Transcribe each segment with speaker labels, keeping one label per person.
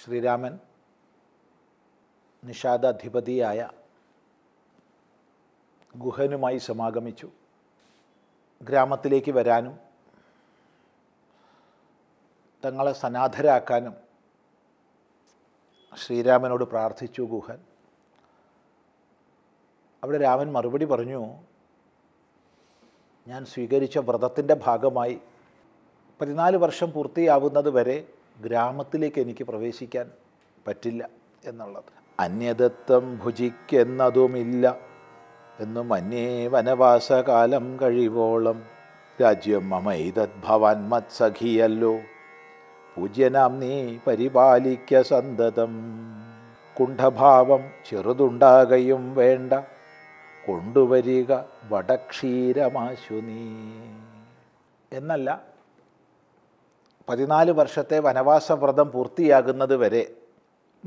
Speaker 1: ശ്രീരാമൻ നിഷാദാധിപതിയായ ഗുഹനുമായി സമാഗമിച്ചു ഗ്രാമത്തിലേക്ക് വരാനും തങ്ങളെ സനാഥരാക്കാനും ശ്രീരാമനോട് പ്രാർത്ഥിച്ചു ഗുഹൻ അവിടെ രാമൻ മറുപടി പറഞ്ഞു ഞാൻ സ്വീകരിച്ച വ്രതത്തിൻ്റെ ഭാഗമായി പതിനാല് വർഷം പൂർത്തിയാവുന്നത് വരെ ഗ്രാമത്തിലേക്ക് എനിക്ക് പ്രവേശിക്കാൻ പറ്റില്ല എന്നുള്ളത് അന്യദത്തം ഭുജിക്കെന്നതുമില്ല എന്നും അന്യേ വനവാസകാലം കഴിവോളം രാജ്യം മമൈതത് ഭവാൻ മത്സഖിയല്ലോ പൂജ്യനാം നീ പരിപാലിക്ക സന്തതം കുണ്ഠഭാവം ചെറുതുണ്ടാകയും വേണ്ട കൊണ്ടുവരിക വടക്ഷീരമാശു നീ എന്നല്ല പതിനാല് വർഷത്തെ വനവാസ വ്രതം പൂർത്തിയാകുന്നത് വരെ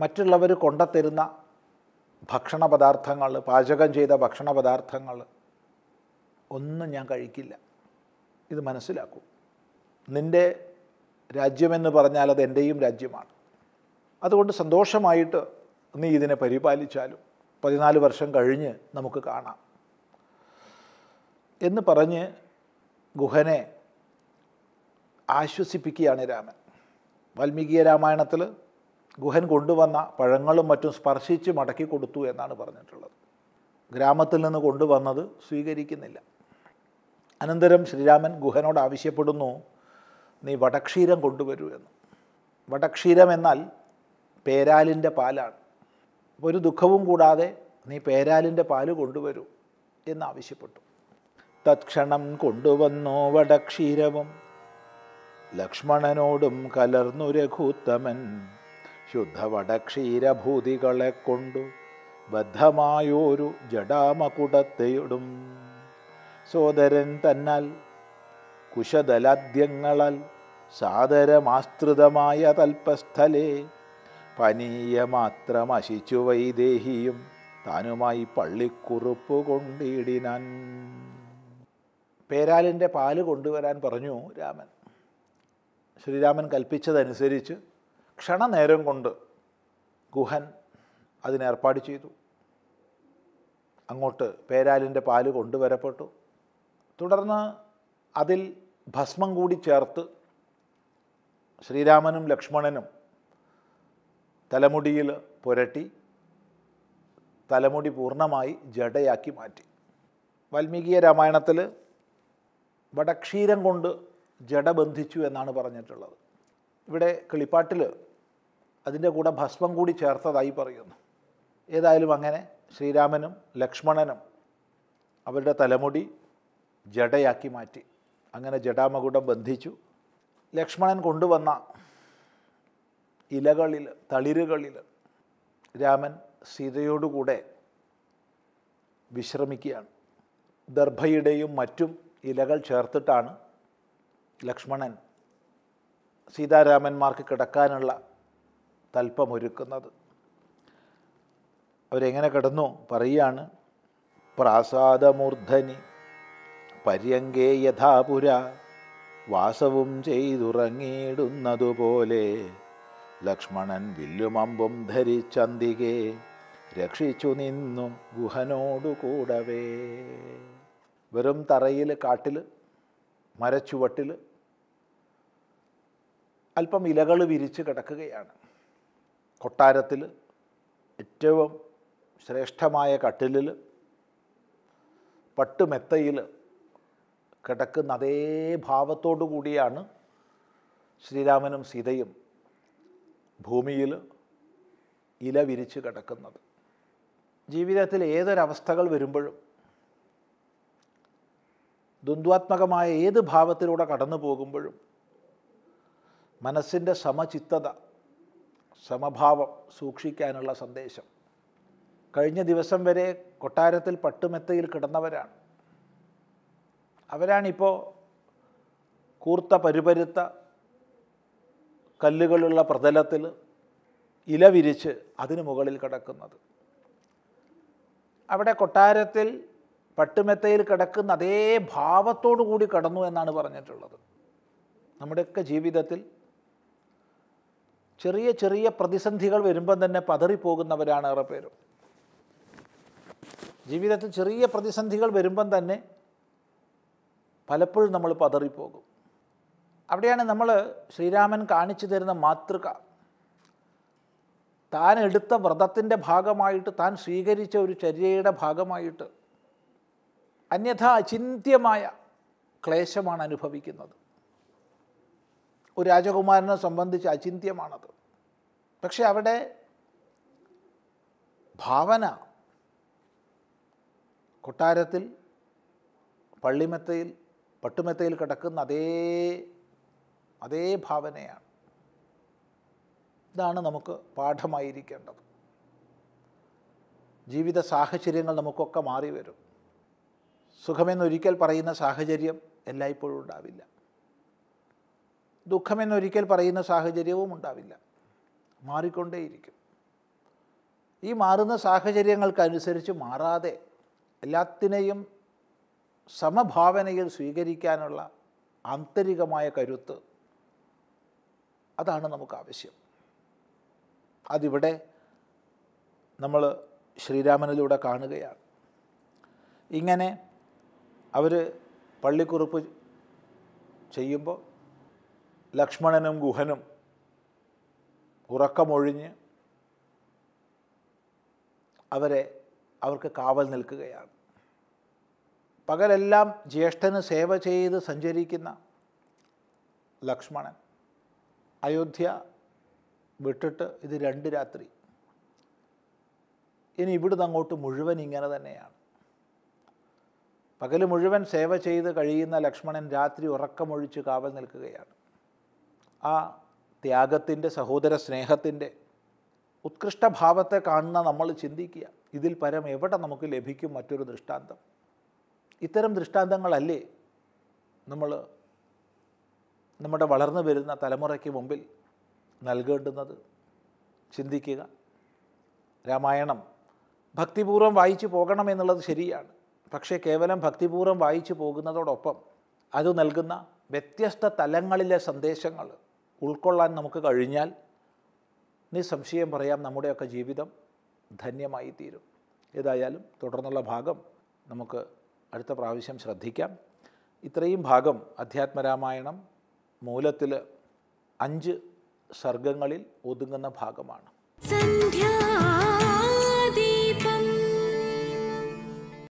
Speaker 1: മറ്റുള്ളവർ കൊണ്ടുത്തരുന്ന ഭക്ഷണ പദാർത്ഥങ്ങൾ പാചകം ചെയ്ത ഭക്ഷണ പദാർത്ഥങ്ങൾ ഒന്നും ഞാൻ കഴിക്കില്ല ഇത് മനസ്സിലാക്കൂ നിൻ്റെ രാജ്യമെന്ന് പറഞ്ഞാൽ അത് എൻ്റെയും രാജ്യമാണ് അതുകൊണ്ട് സന്തോഷമായിട്ട് നീ ഇതിനെ പരിപാലിച്ചാലും പതിനാല് വർഷം കഴിഞ്ഞ് നമുക്ക് കാണാം എന്ന് പറഞ്ഞ് ഗുഹനെ ആശ്വസിപ്പിക്കുകയാണ് രാമൻ വാൽമീകിയ രാമായണത്തിൽ ഗുഹൻ കൊണ്ടുവന്ന പഴങ്ങളും മറ്റും സ്പർശിച്ച് മടക്കി കൊടുത്തു എന്നാണ് പറഞ്ഞിട്ടുള്ളത് ഗ്രാമത്തിൽ നിന്ന് കൊണ്ടുവന്നത് സ്വീകരിക്കുന്നില്ല അനന്തരം ശ്രീരാമൻ ഗുഹനോട് ആവശ്യപ്പെടുന്നു നീ വടക്ഷീരം കൊണ്ടുവരൂ എന്ന് വടക്ഷീരം എന്നാൽ പേരാലിൻ്റെ പാലാണ് ഒരു ദുഃഖവും കൂടാതെ നീ പേരാലിൻ്റെ പാല് കൊണ്ടുവരൂ എന്നാവശ്യപ്പെട്ടു തത്ക്ഷണം കൊണ്ടുവന്നു വടക്ഷീരവും ലക്ഷ്മണനോടും കലർന്നു രഘുത്തമൻ വടക്ഷീരഭൂതികളെ കൊണ്ടു ബദ്ധമായൊരു ജഡാമകുടത്തെയിടും സോദരൻ തന്നാൽ കുശദലാദ്യങ്ങളാൽ സാദരമാസ്തൃതമായ തൽപ്പസ്ഥലേ പനീയമാത്രമശിച്ചു വൈദേഹിയും താനുമായി പള്ളിക്കുറുപ്പ് കൊണ്ടിടിനാൻ പേരാലിൻ്റെ പാല് കൊണ്ടുവരാൻ പറഞ്ഞു രാമൻ ശ്രീരാമൻ കൽപ്പിച്ചതനുസരിച്ച് ക്ഷണനേരം കൊണ്ട് ഗുഹൻ അതിനേർപ്പാട് ചെയ്തു അങ്ങോട്ട് പേരാലിൻ്റെ പാല് കൊണ്ടുവരപ്പെട്ടു തുടർന്ന് അതിൽ ഭസ്മം കൂടി ചേർത്ത് ശ്രീരാമനും ലക്ഷ്മണനും തലമുടിയിൽ പുരട്ടി തലമുടി പൂർണ്ണമായി ജടയാക്കി മാറ്റി വാൽമീകിയ രാമായണത്തിൽ വടക്ഷീരം കൊണ്ട് ജഡ ബന്ധിച്ചു എന്നാണ് പറഞ്ഞിട്ടുള്ളത് ഇവിടെ കിളിപ്പാട്ടിൽ അതിൻ്റെ കൂടെ ഭസ്മം കൂടി ചേർത്തതായി പറയുന്നു ഏതായാലും അങ്ങനെ ശ്രീരാമനും ലക്ഷ്മണനും അവരുടെ തലമുടി ജഡയാക്കി മാറ്റി അങ്ങനെ ജഡാമകുടം ബന്ധിച്ചു ലക്ഷ്മണൻ കൊണ്ടുവന്ന ഇലകളിൽ തളിരുകളിൽ രാമൻ സീതയോടുകൂടെ വിശ്രമിക്കുകയാണ് ദർഭയുടെയും മറ്റും ഇലകൾ ചേർത്തിട്ടാണ് ലക്ഷ്മണൻ സീതാരാമന്മാർക്ക് കിടക്കാനുള്ള തൽപ്പമൊരുക്കുന്നത് അവരെങ്ങനെ കിടന്നു പറയുകയാണ് പ്രാസാദമൂർധനി പര്യങ്കേ യഥാപുര വാസവും ചെയ്തുറങ്ങിയിടുന്നതുപോലെ ലക്ഷ്മണൻ വില്ലുമമ്പും ധരിച്ചന്തികെ രക്ഷിച്ചു നിന്നു ഗുഹനോടുകൂടവേ വെറും തറയിൽ കാട്ടിൽ മരച്ചുവട്ടിൽ അല്പം ഇലകൾ വിരിച്ച് കിടക്കുകയാണ് കൊട്ടാരത്തിൽ ഏറ്റവും ശ്രേഷ്ഠമായ കട്ടിലിൽ പട്ടുമെത്തയിൽ കിടക്കുന്ന അതേ ഭാവത്തോടു കൂടിയാണ് ശ്രീരാമനും സീതയും ഭൂമിയിൽ ഇല വിരിച്ച് കിടക്കുന്നത് ജീവിതത്തിൽ ഏതൊരവസ്ഥകൾ വരുമ്പോഴും ദ്വന്ദ്വാത്മകമായ ഏത് ഭാവത്തിലൂടെ കടന്നു പോകുമ്പോഴും മനസ്സിൻ്റെ സമചിത്തത സമഭാവം സൂക്ഷിക്കാനുള്ള സന്ദേശം കഴിഞ്ഞ ദിവസം വരെ കൊട്ടാരത്തിൽ പട്ടുമെത്തയിൽ കിടന്നവരാണ് അവരാണിപ്പോൾ കൂർത്ത പരുപരുത്ത കല്ലുകളുള്ള പ്രതലത്തിൽ ഇല വിരിച്ച് അതിന് മുകളിൽ കിടക്കുന്നത് അവിടെ കൊട്ടാരത്തിൽ പട്ടുമെത്തയിൽ കിടക്കുന്ന അതേ ഭാവത്തോടു കൂടി കടന്നു എന്നാണ് പറഞ്ഞിട്ടുള്ളത് നമ്മുടെയൊക്കെ ജീവിതത്തിൽ ചെറിയ ചെറിയ പ്രതിസന്ധികൾ വരുമ്പം തന്നെ പതറിപ്പോകുന്നവരാണ് ഏറെ പേരും ജീവിതത്തിൽ ചെറിയ പ്രതിസന്ധികൾ വരുമ്പം തന്നെ പലപ്പോഴും നമ്മൾ പതറിപ്പോകും അവിടെയാണ് നമ്മൾ ശ്രീരാമൻ കാണിച്ചു തരുന്ന മാതൃക താൻ എടുത്ത വ്രതത്തിൻ്റെ ഭാഗമായിട്ട് താൻ സ്വീകരിച്ച ഒരു ചര്യയുടെ ഭാഗമായിട്ട് അന്യഥ അചിന്ത്യമായ ക്ലേശമാണ് അനുഭവിക്കുന്നത് ഒരു രാജകുമാരനെ സംബന്ധിച്ച് അചിന്ത്യമാണത് പക്ഷെ അവിടെ ഭാവന കൊട്ടാരത്തിൽ പള്ളിമെത്തയിൽ പട്ടുമെത്തയിൽ കിടക്കുന്ന അതേ അതേ ഭാവനയാണ് ഇതാണ് നമുക്ക് പാഠമായിരിക്കേണ്ടത് ജീവിത സാഹചര്യങ്ങൾ നമുക്കൊക്കെ മാറി വരും സുഖമെന്നൊരിക്കൽ പറയുന്ന സാഹചര്യം എല്ലായ്പ്പോഴും ഉണ്ടാവില്ല ദുഃഖമെന്നൊരിക്കൽ പറയുന്ന സാഹചര്യവും ഉണ്ടാവില്ല മാറിക്കൊണ്ടേയിരിക്കും ഈ മാറുന്ന സാഹചര്യങ്ങൾക്കനുസരിച്ച് മാറാതെ എല്ലാത്തിനെയും സമഭാവനയിൽ സ്വീകരിക്കാനുള്ള ആന്തരികമായ കരുത്ത് അതാണ് നമുക്ക് ആവശ്യം അതിവിടെ നമ്മൾ ശ്രീരാമനിലൂടെ കാണുകയാണ് ഇങ്ങനെ അവർ പള്ളിക്കുറിപ്പ് ചെയ്യുമ്പോൾ ലക്ഷ്മണനും ഗുഹനും ഉറക്കമൊഴിഞ്ഞ് അവരെ അവർക്ക് കാവൽ നിൽക്കുകയാണ് പകലെല്ലാം ജ്യേഷ്ഠന് സേവ ചെയ്ത് സഞ്ചരിക്കുന്ന ലക്ഷ്മണൻ അയോധ്യ വിട്ടിട്ട് ഇത് രണ്ട് രാത്രി ഇനി ഇവിടുന്ന് അങ്ങോട്ട് മുഴുവൻ ഇങ്ങനെ തന്നെയാണ് പകൽ മുഴുവൻ സേവ ചെയ്ത് കഴിയുന്ന ലക്ഷ്മണൻ രാത്രി ഉറക്കമൊഴിച്ച് കാവൽ നിൽക്കുകയാണ് ആ ത്യാഗത്തിൻ്റെ സഹോദര സ്നേഹത്തിൻ്റെ ഉത്കൃഷ്ടഭാവത്തെ കാണുന്ന നമ്മൾ ചിന്തിക്കുക ഇതിൽ പരം എവിടെ നമുക്ക് ലഭിക്കും മറ്റൊരു ദൃഷ്ടാന്തം ഇത്തരം ദൃഷ്ടാന്തങ്ങളല്ലേ നമ്മൾ നമ്മുടെ വളർന്നു വരുന്ന തലമുറയ്ക്ക് മുമ്പിൽ നൽകേണ്ടുന്നത് ചിന്തിക്കുക രാമായണം ഭക്തിപൂർവ്വം വായിച്ചു പോകണം എന്നുള്ളത് ശരിയാണ് പക്ഷേ കേവലം ഭക്തിപൂർവ്വം വായിച്ചു പോകുന്നതോടൊപ്പം അത് നൽകുന്ന വ്യത്യസ്ത തലങ്ങളിലെ സന്ദേശങ്ങൾ ഉൾക്കൊള്ളാൻ നമുക്ക് കഴിഞ്ഞാൽ നിസ്സംശയം പറയാം നമ്മുടെയൊക്കെ ജീവിതം ധന്യമായി തീരും ഏതായാലും തുടർന്നുള്ള ഭാഗം നമുക്ക് അടുത്ത പ്രാവശ്യം ശ്രദ്ധിക്കാം ഇത്രയും ഭാഗം അധ്യാത്മരാമായണം മൂലത്തിൽ അഞ്ച് സർഗങ്ങളിൽ ഒതുങ്ങുന്ന ഭാഗമാണ് സന്ധ്യാ